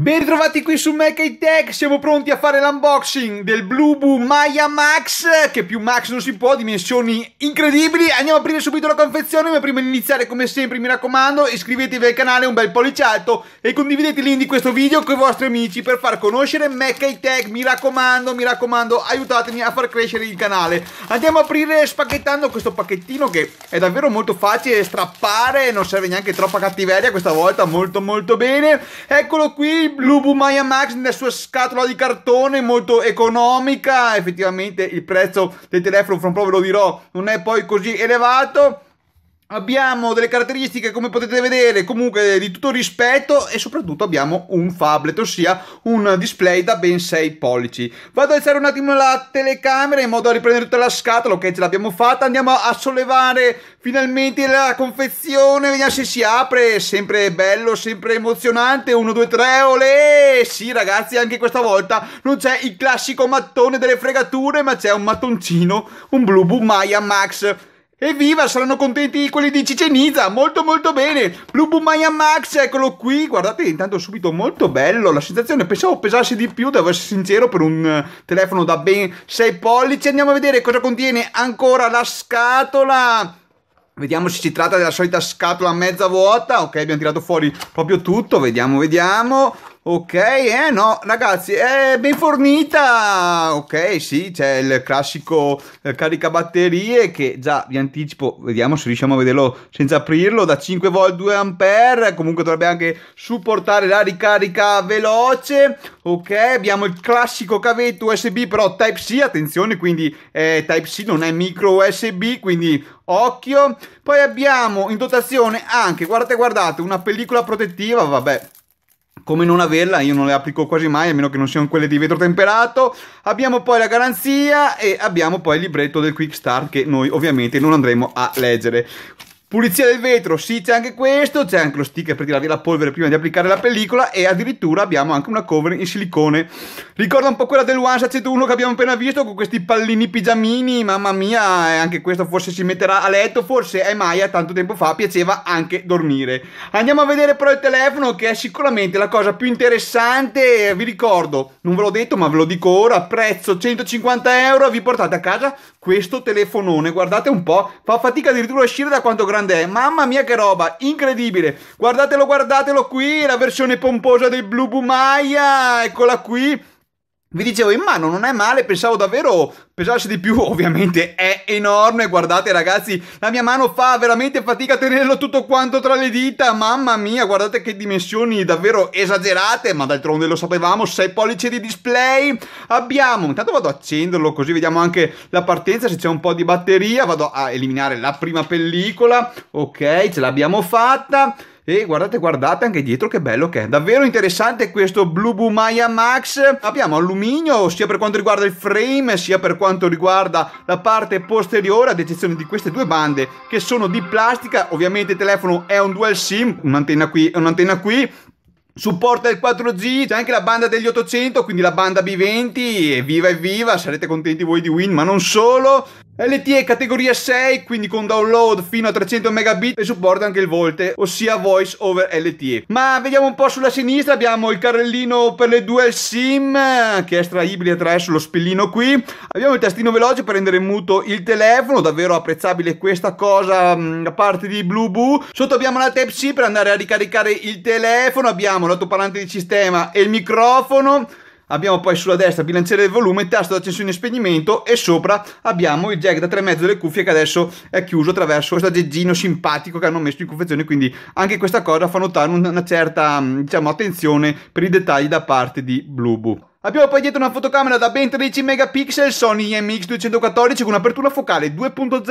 Bentrovati qui su Mac Tech, siamo pronti a fare l'unboxing del Blue Boo Maya Max, che più Max non si può, dimensioni incredibili. Andiamo a aprire subito la confezione, ma prima di iniziare come sempre mi raccomando iscrivetevi al canale, un bel pollice alto e condividete il link di questo video con i vostri amici per far conoscere Mac Tech, mi raccomando, mi raccomando, aiutatemi a far crescere il canale. Andiamo a aprire spacchettando questo pacchettino che è davvero molto facile strappare, non serve neanche troppa cattiveria questa volta, molto molto bene. Eccolo qui Il di Blue Maya Max nella sua scatola di cartone molto economica. Effettivamente il prezzo del telefono, fra un po' ve lo dirò, non è poi così elevato. Abbiamo delle caratteristiche, come potete vedere, comunque di tutto rispetto e soprattutto abbiamo un phablet, ossia un display da ben 6 pollici. Vado a alzare un attimo la telecamera in modo da riprendere tutta la scatola, ok ce l'abbiamo fatta, andiamo a sollevare finalmente la confezione, vediamo se si apre, sempre bello, sempre emozionante, 1, 2, 3, olè! Sì ragazzi, anche questa volta non c'è il classico mattone delle fregature, ma c'è un mattoncino, un Blue Boo Maya Max Evviva, saranno contenti quelli di Ciceniza! molto molto bene. Lubumaya Max, eccolo qui, guardate intanto subito, molto bello, la sensazione, pensavo pesasse di più, devo essere sincero, per un eh, telefono da ben 6 pollici. Andiamo a vedere cosa contiene ancora la scatola. Vediamo se si tratta della solita scatola mezza vuota. Ok, abbiamo tirato fuori proprio tutto. Vediamo, vediamo. Ok, eh no, ragazzi, è ben fornita. Ok, sì, c'è il classico eh, caricabatterie che già vi anticipo, vediamo se riusciamo a vederlo senza aprirlo, da 5V 2A, comunque dovrebbe anche supportare la ricarica veloce. Ok, abbiamo il classico cavetto USB però Type-C, attenzione, quindi eh, Type-C non è micro USB, quindi occhio. Poi abbiamo in dotazione anche, guardate, guardate, una pellicola protettiva, vabbè come non averla, io non le applico quasi mai, a meno che non siano quelle di vetro temperato. Abbiamo poi la garanzia e abbiamo poi il libretto del Quick Start che noi ovviamente non andremo a leggere. Pulizia del vetro, sì, c'è anche questo, c'è anche lo sticker per tirare via la polvere prima di applicare la pellicola e addirittura abbiamo anche una cover in silicone. Ricorda un po' quella del One Sachet 1 che abbiamo appena visto con questi pallini pigiamini, mamma mia, anche questo forse si metterà a letto, forse è mai a tanto tempo fa piaceva anche dormire. Andiamo a vedere però il telefono che è sicuramente la cosa più interessante, vi ricordo, non ve l'ho detto ma ve lo dico ora, prezzo 150 euro, vi portate a casa questo telefonone, guardate un po', fa fatica addirittura a uscire da quanto grande Grande. Mamma mia che roba, incredibile. Guardatelo, guardatelo qui, la versione pomposa del Blue Bumaya. Eccola qui vi dicevo, in eh, mano non è male, pensavo davvero pesasse di più, ovviamente è enorme, guardate ragazzi, la mia mano fa veramente fatica a tenerlo tutto quanto tra le dita, mamma mia, guardate che dimensioni davvero esagerate, ma d'altronde lo sapevamo, 6 pollici di display, abbiamo, intanto vado a accenderlo così vediamo anche la partenza, se c'è un po' di batteria, vado a eliminare la prima pellicola, ok, ce l'abbiamo fatta, e guardate, guardate anche dietro che bello che è. Davvero interessante questo Blue Boomaya Max. Abbiamo alluminio sia per quanto riguarda il frame sia per quanto riguarda la parte posteriore, ad eccezione di queste due bande che sono di plastica. Ovviamente il telefono è un dual SIM, un'antenna qui e un'antenna qui supporta il 4G, c'è anche la banda degli 800, quindi la banda B20, evviva evviva, sarete contenti voi di Win, ma non solo. LTE categoria 6, quindi con download fino a 300 megabit e supporta anche il Volte, ossia Voice over LTE. Ma vediamo un po' sulla sinistra, abbiamo il carrellino per le dual SIM, che è estraibile attraverso lo spillino qui. Abbiamo il tastino veloce per rendere muto il telefono, davvero apprezzabile questa cosa mm, da parte di Blue Boo. Sotto abbiamo la Type-C per andare a ricaricare il telefono, abbiamo l'altoparlante di sistema e il microfono. Abbiamo poi sulla destra bilanciere del volume, tasto d'accensione e spegnimento e sopra abbiamo il jack da 3,5 delle cuffie che adesso è chiuso attraverso questo aggeggino simpatico che hanno messo in confezione, quindi anche questa cosa fa notare una certa diciamo, attenzione per i dettagli da parte di Blueboo. Abbiamo poi dietro una fotocamera da ben 13 megapixel Sony mx 214 con apertura focale 2.0,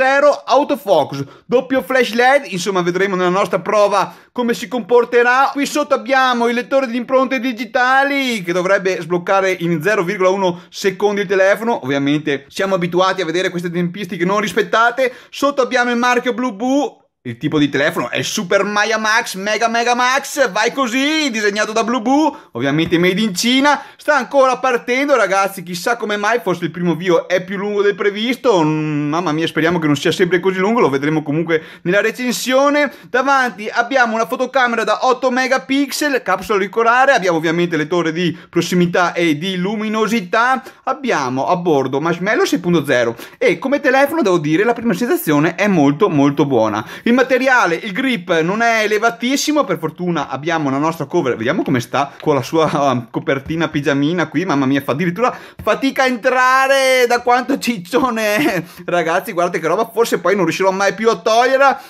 autofocus, doppio flash LED, insomma vedremo nella nostra prova come si comporterà. Qui sotto abbiamo il lettore di impronte digitali che dovrebbe sbloccare in 0,1 secondi il telefono, ovviamente siamo abituati a vedere queste tempistiche non rispettate. Sotto abbiamo il marchio BlueBoo, il tipo di telefono è Super Maya Max, Mega Mega Max, vai così, disegnato da Boo, ovviamente made in Cina. Sta ancora partendo ragazzi, chissà come mai, forse il primo video è più lungo del previsto. Mm, mamma mia, speriamo che non sia sempre così lungo, lo vedremo comunque nella recensione. Davanti abbiamo una fotocamera da 8 megapixel, capsula auricolare, abbiamo ovviamente le torri di prossimità e di luminosità. Abbiamo a bordo Marshmallow 6.0 e come telefono devo dire la prima sensazione è molto molto buona. Il materiale, il grip non è elevatissimo, per fortuna abbiamo la nostra cover, vediamo come sta con la sua um, copertina pigiamina qui, mamma mia, fa addirittura fatica a entrare da quanto ciccione è. Ragazzi, guardate che roba, forse poi non riuscirò mai più a toglierla.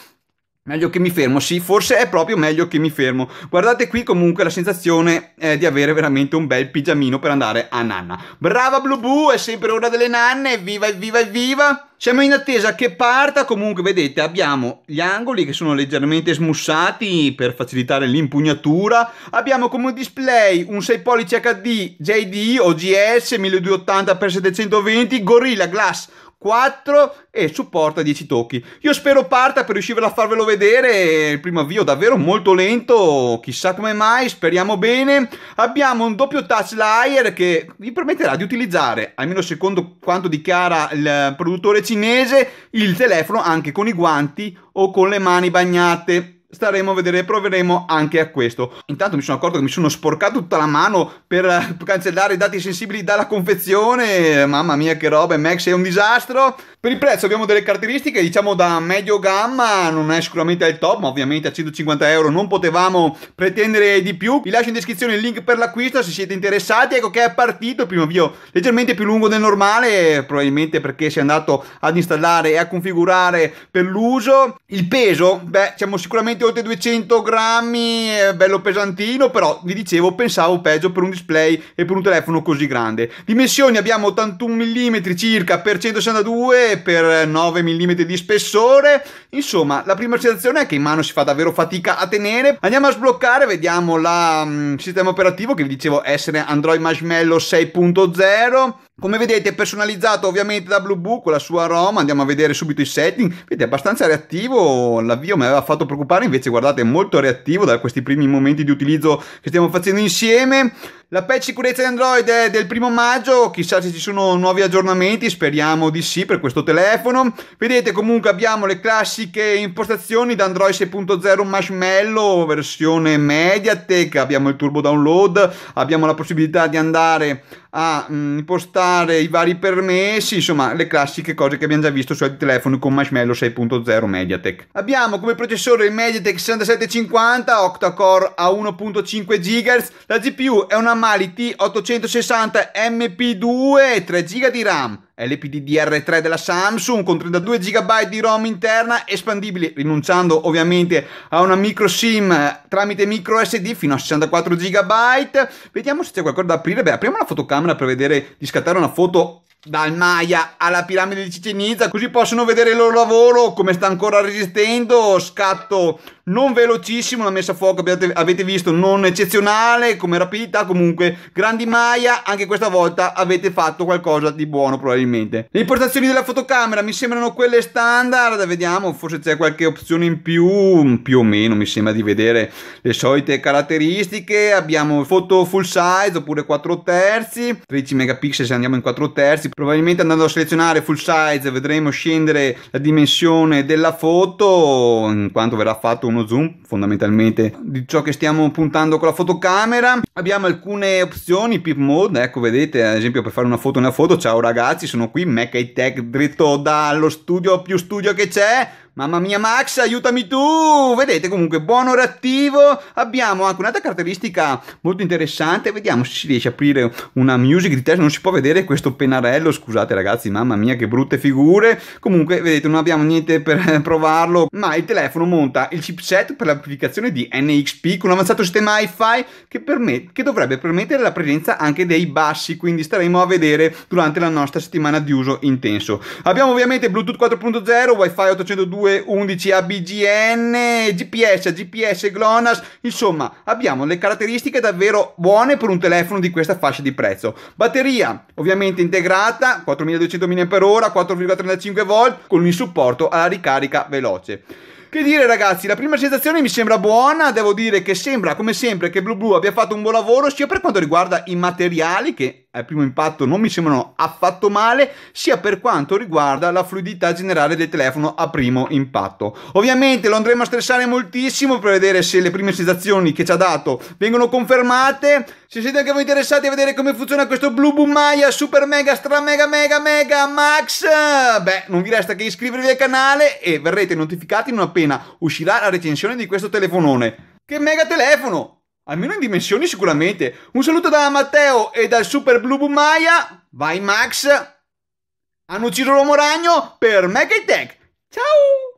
Meglio che mi fermo, sì, forse è proprio meglio che mi fermo. Guardate qui comunque la sensazione eh, di avere veramente un bel pigiamino per andare a nanna. Brava Blubu, è sempre ora delle nanne, evviva, evviva, evviva! Siamo in attesa che parta, comunque vedete abbiamo gli angoli che sono leggermente smussati per facilitare l'impugnatura, abbiamo come display un 6 pollici HD JD OGS 1280x720 Gorilla Glass 4 e supporta 10 tocchi. Io spero parta per riuscire a farvelo vedere, il primo avvio davvero molto lento, chissà come mai, speriamo bene. Abbiamo un doppio touch layer che vi permetterà di utilizzare, almeno secondo quanto dichiara il produttore cinese, il telefono anche con i guanti o con le mani bagnate. Staremo a vedere, proveremo anche a questo. Intanto mi sono accorto che mi sono sporcato tutta la mano per eh, cancellare i dati sensibili dalla confezione. Mamma mia, che roba! Eh, Max è un disastro. Per il prezzo abbiamo delle caratteristiche, diciamo da medio gamma, non è sicuramente al top, ma ovviamente a 150 euro non potevamo pretendere di più. Vi lascio in descrizione il link per l'acquisto se siete interessati. Ecco che è partito il primo avvio leggermente più lungo del normale, probabilmente perché si è andato ad installare e a configurare per l'uso. Il peso, beh, siamo sicuramente sicuramente oltre 200 grammi, è bello pesantino, però vi dicevo pensavo peggio per un display e per un telefono così grande. Dimensioni abbiamo 81 mm circa per 162 per 9 mm di spessore, insomma la prima sensazione è che in mano si fa davvero fatica a tenere. Andiamo a sbloccare, vediamo il um, mm, sistema operativo che vi dicevo essere Android Marshmallow 6.0 come vedete è personalizzato ovviamente da BlueBoo con la sua ROM, andiamo a vedere subito i setting, vedete è abbastanza reattivo, l'avvio mi aveva fatto preoccupare, invece guardate è molto reattivo da questi primi momenti di utilizzo che stiamo facendo insieme, la patch sicurezza di Android è del primo maggio, chissà se ci sono nuovi aggiornamenti, speriamo di sì per questo telefono. Vedete comunque abbiamo le classiche impostazioni da Android 6.0 Marshmallow, versione Mediatek, abbiamo il turbo download, abbiamo la possibilità di andare a mh, mm, impostare i vari permessi, insomma le classiche cose che abbiamo già visto sui cioè telefoni con Marshmallow 6.0 Mediatek. Abbiamo come processore il Mediatek 6750 octa-core a 1.5 GHz, la GPU è una Mali T860 MP2, 3 GB di RAM, LPDDR3 della Samsung con 32 GB di ROM interna espandibile, rinunciando ovviamente a una micro SIM eh, tramite micro SD fino a 64 GB. Vediamo se c'è qualcosa da aprire. Beh, apriamo la fotocamera per vedere di scattare una foto dal Maya alla piramide di Cicenizza, così possono vedere il loro lavoro, come sta ancora resistendo, scatto non velocissimo la messa a fuoco, abbiate, avete visto, non eccezionale come rapidità, comunque grandi maia, anche questa volta avete fatto qualcosa di buono probabilmente. Le impostazioni della fotocamera mi sembrano quelle standard, vediamo, forse c'è qualche opzione in più, più o meno mi sembra di vedere le solite caratteristiche, abbiamo foto full size oppure 4 terzi, 13 megapixel se andiamo in 4 terzi, probabilmente andando a selezionare full size vedremo scendere la dimensione della foto in quanto verrà fatto uno uno zoom fondamentalmente di ciò che stiamo puntando con la fotocamera. Abbiamo alcune opzioni, pip mode, ecco vedete ad esempio per fare una foto nella foto, ciao ragazzi sono qui, Mac Tech dritto dallo studio più studio che c'è, Mamma mia Max, aiutami tu! Vedete comunque, buono ora attivo. Abbiamo anche un'altra caratteristica molto interessante. Vediamo se si riesce a aprire una music di test. Non si può vedere questo pennarello. Scusate ragazzi, mamma mia che brutte figure. Comunque, vedete, non abbiamo niente per provarlo. Ma il telefono monta il chipset per l'applicazione di NXP con un avanzato sistema hi-fi che, che dovrebbe permettere la presenza anche dei bassi. Quindi staremo a vedere durante la nostra settimana di uso intenso. Abbiamo ovviamente Bluetooth 4.0, Wi-Fi 802 11 ABGN, GPS, GPS, GLONASS, insomma abbiamo le caratteristiche davvero buone per un telefono di questa fascia di prezzo. Batteria ovviamente integrata, 4200 mAh, 4,35 V con il supporto alla ricarica veloce. Che dire ragazzi, la prima sensazione mi sembra buona, devo dire che sembra come sempre che BlueBlue abbia fatto un buon lavoro sia per quanto riguarda i materiali che al primo impatto non mi sembrano affatto male, sia per quanto riguarda la fluidità generale del telefono a primo impatto. Ovviamente lo andremo a stressare moltissimo per vedere se le prime sensazioni che ci ha dato vengono confermate. Se siete anche voi interessati a vedere come funziona questo Blue Boom Maya Super Mega Stra Mega Mega Mega Max, beh, non vi resta che iscrivervi al canale e verrete notificati non appena uscirà la recensione di questo telefonone. Che mega telefono! Almeno in dimensioni sicuramente. Un saluto da Matteo e dal Super Blue Maya. Vai Max. Hanno ucciso l'uomo ragno per Mega Tech. Ciao!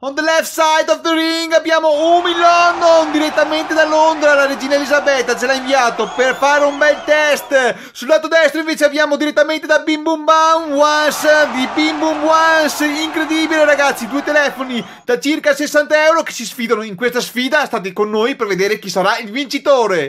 On the left side of the ring abbiamo Umi London direttamente da Londra, la regina Elisabetta ce l'ha inviato per fare un bel test. Sul lato destro invece abbiamo direttamente da Bim Bum Bam Once di Bim Bum Once, incredibile ragazzi, due telefoni da circa 60 euro che si sfidano in questa sfida, state con noi per vedere chi sarà il vincitore.